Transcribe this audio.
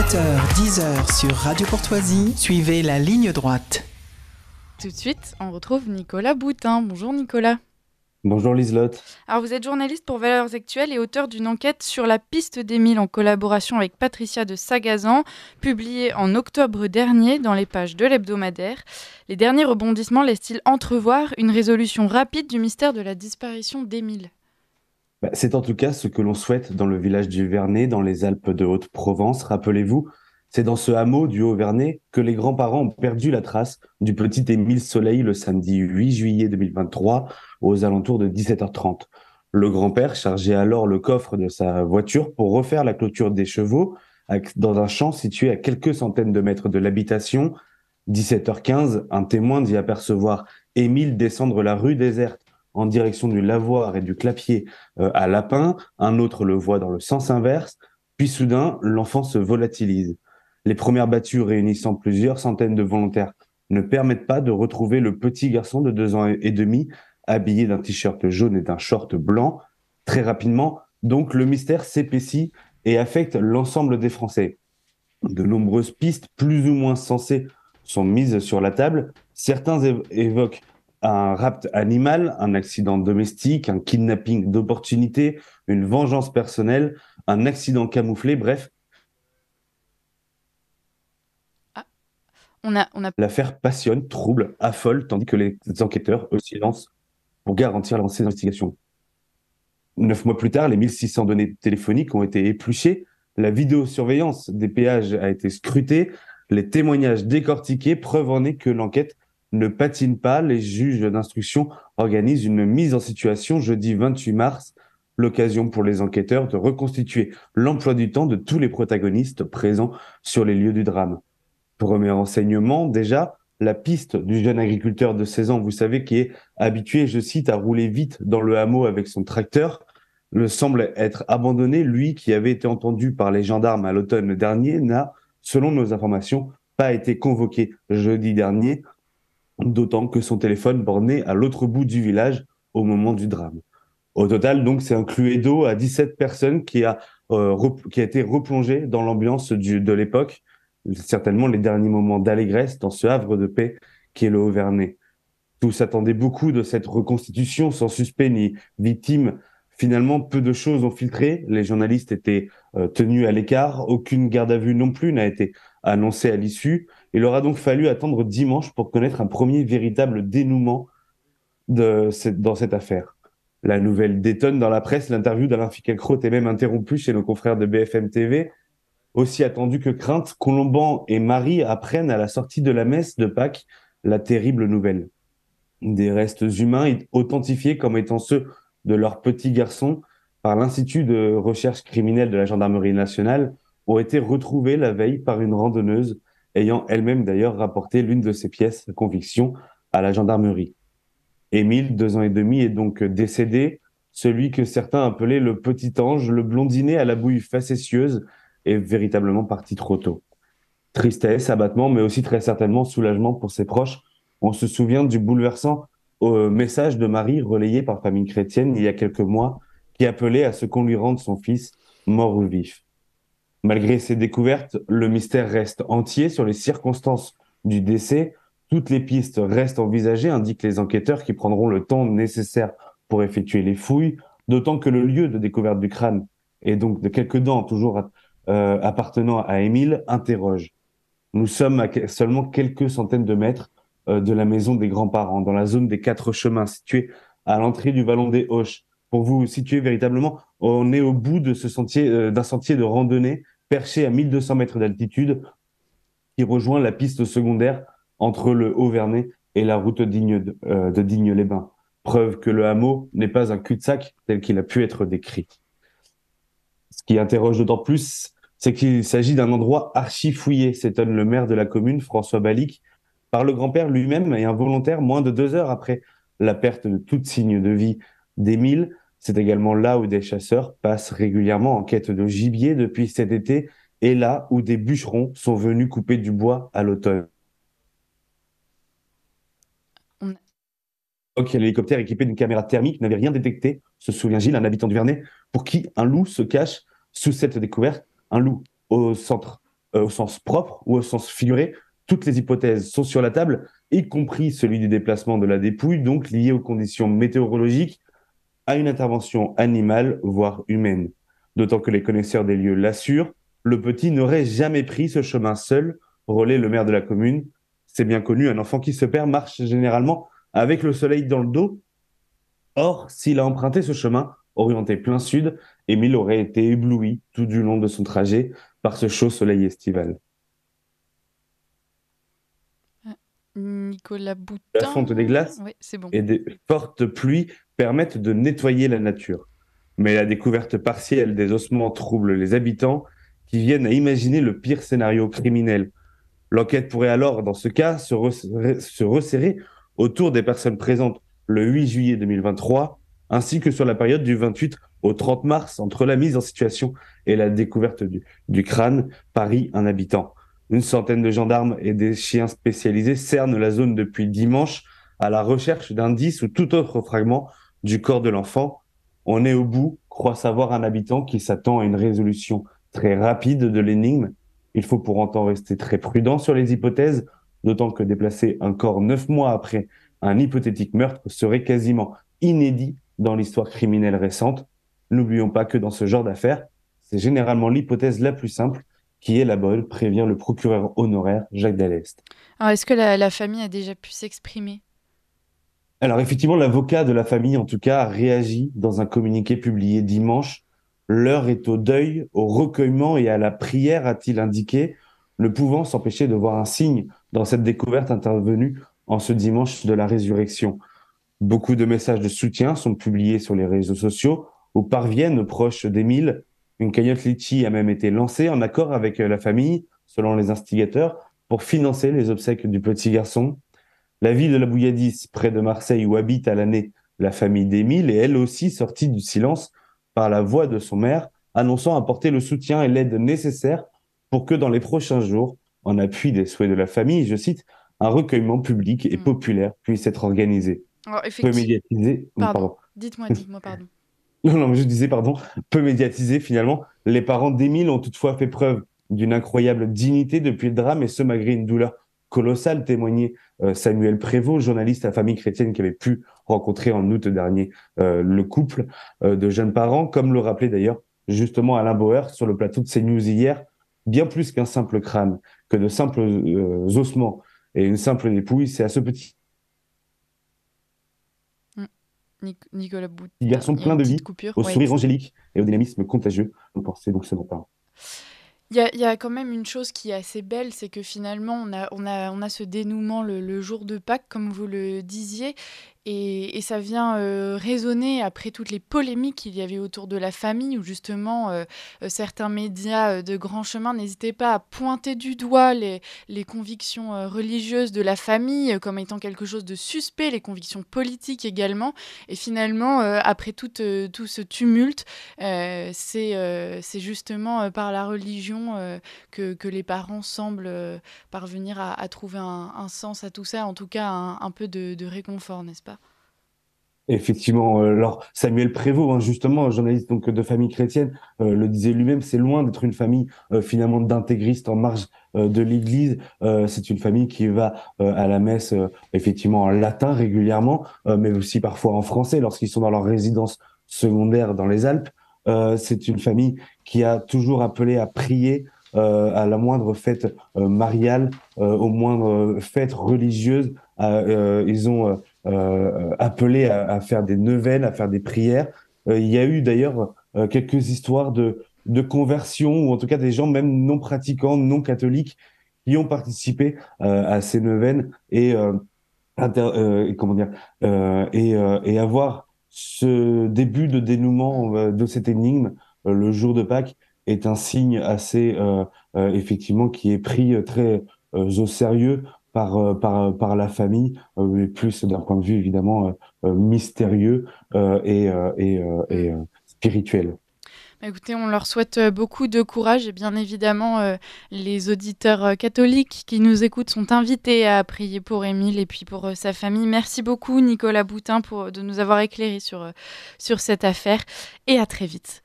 7h, 10h sur Radio Courtoisie, suivez la ligne droite. Tout de suite, on retrouve Nicolas Boutin. Bonjour Nicolas. Bonjour Liselotte. Alors vous êtes journaliste pour Valeurs Actuelles et auteur d'une enquête sur la piste d'Émile en collaboration avec Patricia de Sagazan, publiée en octobre dernier dans les pages de l'hebdomadaire. Les derniers rebondissements laissent-ils entrevoir une résolution rapide du mystère de la disparition d'Émile bah, c'est en tout cas ce que l'on souhaite dans le village du Vernet, dans les Alpes de Haute-Provence. Rappelez-vous, c'est dans ce hameau du Haut-Vernet que les grands-parents ont perdu la trace du petit Émile Soleil le samedi 8 juillet 2023 aux alentours de 17h30. Le grand-père chargeait alors le coffre de sa voiture pour refaire la clôture des chevaux dans un champ situé à quelques centaines de mètres de l'habitation. 17h15, un témoin dit apercevoir Émile descendre la rue déserte en direction du lavoir et du clapier euh, à lapin, un autre le voit dans le sens inverse, puis soudain, l'enfant se volatilise. Les premières battues réunissant plusieurs centaines de volontaires ne permettent pas de retrouver le petit garçon de deux ans et demi, habillé d'un t-shirt jaune et d'un short blanc. Très rapidement, donc, le mystère s'épaissit et affecte l'ensemble des Français. De nombreuses pistes, plus ou moins sensées, sont mises sur la table. Certains évoquent un rapt animal, un accident domestique, un kidnapping d'opportunité, une vengeance personnelle, un accident camouflé, bref. Ah, on a, on a... L'affaire passionne, trouble, affole, tandis que les enquêteurs, eux, pour garantir l'avancée des investigations. Neuf mois plus tard, les 1600 données téléphoniques ont été épluchées, la vidéosurveillance des péages a été scrutée, les témoignages décortiqués, preuve en est que l'enquête ne patine pas, les juges d'instruction organisent une mise en situation jeudi 28 mars, l'occasion pour les enquêteurs de reconstituer l'emploi du temps de tous les protagonistes présents sur les lieux du drame. Premier renseignement, déjà, la piste du jeune agriculteur de 16 ans, vous savez, qui est habitué, je cite, à rouler vite dans le hameau avec son tracteur, le semble être abandonné. Lui, qui avait été entendu par les gendarmes à l'automne dernier, n'a, selon nos informations, pas été convoqué jeudi dernier d'autant que son téléphone bornait à l'autre bout du village au moment du drame. Au total, donc, c'est un d'eau à 17 personnes qui a, euh, qui a été replongé dans l'ambiance de l'époque, certainement les derniers moments d'allégresse dans ce havre de paix qui est le haut Tous attendaient beaucoup de cette reconstitution sans suspect ni victime. Finalement, peu de choses ont filtré. Les journalistes étaient euh, tenus à l'écart. Aucune garde à vue non plus n'a été annoncée à l'issue. Il aura donc fallu attendre dimanche pour connaître un premier véritable dénouement de cette, dans cette affaire. La nouvelle détonne dans la presse, l'interview d'Alain Fickelcrot est même interrompue chez nos confrères de BFM TV. Aussi attendu que crainte, Colomban et Marie apprennent à la sortie de la messe de Pâques la terrible nouvelle. Des restes humains authentifiés comme étant ceux de leur petit garçon par l'Institut de recherche criminelle de la gendarmerie nationale ont été retrouvés la veille par une randonneuse ayant elle-même d'ailleurs rapporté l'une de ses pièces de conviction à la gendarmerie. Émile, deux ans et demi, est donc décédé, celui que certains appelaient le petit ange, le blondinet à la bouille facétieuse, est véritablement parti trop tôt. Tristesse, abattement, mais aussi très certainement soulagement pour ses proches. On se souvient du bouleversant euh, message de Marie relayé par Famille Chrétienne il y a quelques mois, qui appelait à ce qu'on lui rende son fils mort ou vif. Malgré ces découvertes, le mystère reste entier sur les circonstances du décès. Toutes les pistes restent envisagées, indiquent les enquêteurs qui prendront le temps nécessaire pour effectuer les fouilles, d'autant que le lieu de découverte du crâne, et donc de quelques dents toujours euh, appartenant à Émile, interroge. Nous sommes à seulement quelques centaines de mètres euh, de la maison des grands-parents, dans la zone des quatre chemins, située à l'entrée du vallon des Hoches. Pour vous situer véritablement, on est au bout de ce sentier, euh, d'un sentier de randonnée perché à 1200 mètres d'altitude, qui rejoint la piste secondaire entre le Haut-Vernay et la route euh, de, Digne-les-Bains. Preuve que le hameau n'est pas un cul-de-sac tel qu'il a pu être décrit. Ce qui interroge d'autant plus, c'est qu'il s'agit d'un endroit archi fouillé, s'étonne le maire de la commune, François Balic, par le grand-père lui-même et un volontaire moins de deux heures après la perte de tout signe de vie d'Émile, c'est également là où des chasseurs passent régulièrement en quête de gibier depuis cet été et là où des bûcherons sont venus couper du bois à l'automne. Ok, l'hélicoptère équipé d'une caméra thermique n'avait rien détecté, se souvient Gilles, un habitant du Vernet, pour qui un loup se cache sous cette découverte. Un loup au, centre, euh, au sens propre ou au sens figuré, toutes les hypothèses sont sur la table, y compris celui du déplacement de la dépouille, donc lié aux conditions météorologiques à une intervention animale, voire humaine. D'autant que les connaisseurs des lieux l'assurent, le petit n'aurait jamais pris ce chemin seul, relaie le maire de la commune. C'est bien connu, un enfant qui se perd marche généralement avec le soleil dans le dos. Or, s'il a emprunté ce chemin, orienté plein sud, Émile aurait été ébloui tout du long de son trajet par ce chaud soleil estival. Ah, Nicolas Boutin. La fonte des glaces bon. et des fortes pluies permettent de nettoyer la nature. Mais la découverte partielle des ossements trouble les habitants qui viennent à imaginer le pire scénario criminel. L'enquête pourrait alors, dans ce cas, se, resserrer, autour des personnes présentes le 8 juillet 2023, ainsi que sur la période du 28 au 30 mars, entre la mise en situation et la découverte du, crâne, Paris, un habitant. Une centaine de gendarmes et des chiens spécialisés cernent la zone depuis dimanche à la recherche d'indices ou tout autre fragment du corps de l'enfant. On est au bout, croit savoir un habitant qui s'attend à une résolution très rapide de l'énigme. Il faut pour autant rester très prudent sur les hypothèses, d'autant que déplacer un corps neuf mois après un hypothétique meurtre serait quasiment inédit dans l'histoire criminelle récente. N'oublions pas que dans ce genre d'affaires, c'est généralement l'hypothèse la plus simple qui est la bonne, prévient le procureur honoraire Jacques Dallest. Alors, est-ce que la, la famille a déjà pu s'exprimer alors effectivement, l'avocat de la famille, en tout cas, a réagi dans un communiqué publié dimanche. L'heure est au deuil, au recueillement et à la prière, a-t-il indiqué, ne pouvant s'empêcher de voir un signe dans cette découverte intervenue en ce dimanche de la résurrection. Beaucoup de messages de soutien sont publiés sur les réseaux sociaux ou parviennent proches d'Émile. Une cagnotte Litchi a même été lancée en accord avec la famille, selon les instigateurs, pour financer les obsèques du petit garçon. La ville de la Bouilladis, près de Marseille, où habite à l'année la famille d'Émile, est elle aussi sortie du silence par la voix de son maire, annonçant apporter le soutien et l'aide nécessaires pour que dans les prochains jours, en appui des souhaits de la famille, je cite, un recueillement public et mm. populaire puisse être organisé. peu médiatisé. Pardon. Dites-moi, dites-moi, pardon. non, non, je disais, pardon, peu médiatisé finalement. Les parents d'Émile ont toutefois fait preuve d'une incroyable dignité depuis le drame et ce malgré une douleur colossale témoignée euh, Samuel Prévost, journaliste à Famille Chrétienne qui avait pu rencontrer en août dernier euh, le couple euh, de jeunes parents, comme le rappelait d'ailleurs justement Alain Bauer sur le plateau de CNews hier, bien plus qu'un simple crâne, que de simples ossements et une simple dépouille, c'est à ce petit hum. Nicolas Bout. Garçon plein de vie, au sourire angélique et au dynamisme contagieux, on pensait donc ce non-parent. Il y a, quand même une chose qui est assez belle, c'est que finalement, on a, on a, on a ce dénouement le, jour de Pâques, comme vous le disiez, et, ça vient euh, résonner après toutes les polémiques qu'il y avait autour de la famille, où justement euh, euh, certains médias de grand chemin n'hésitaient pas à pointer du doigt les, convictions religieuses de la famille comme étant quelque chose de suspect, les convictions politiques également. Et finalement, après tout, tout, ce tumulte, c'est justement par la religion que, que, les parents semblent parvenir à, trouver un, sens à tout ça, en tout cas un, peu de, de réconfort, n'est-ce pas Effectivement, euh, alors Samuel Prévost, hein, justement, journaliste donc de famille chrétienne, euh, le disait lui-même, c'est loin d'être une famille euh, finalement d'intégristes en marge de l'Église. c'est une famille qui va à la messe effectivement en latin régulièrement, mais aussi parfois en français lorsqu'ils sont dans leur résidence secondaire dans les Alpes. c'est une famille qui a toujours appelé à prier à la moindre fête mariale, aux moindres fêtes religieuses. ils ont euh, euh, appelés à, faire des neuvaines, à faire des prières. Euh, il y a eu d'ailleurs quelques histoires de, de conversion, ou en tout cas des gens même non pratiquants, non catholiques, qui ont participé à ces neuvaines et, comment dire, et, avoir ce début de dénouement de cette énigme le jour de Pâques est un signe assez effectivement qui est pris très au sérieux par, euh, par, euh, par la famille, euh, mais plus d'un point de vue évidemment mystérieux et, et, mm. et spirituel. Bah, écoutez, on leur souhaite beaucoup de courage et bien évidemment, les auditeurs catholiques qui nous écoutent sont invités à prier pour Émile et puis pour sa famille. Merci beaucoup, Nicolas Boutin, pour, de nous avoir éclairé sur, sur cette affaire et à très vite.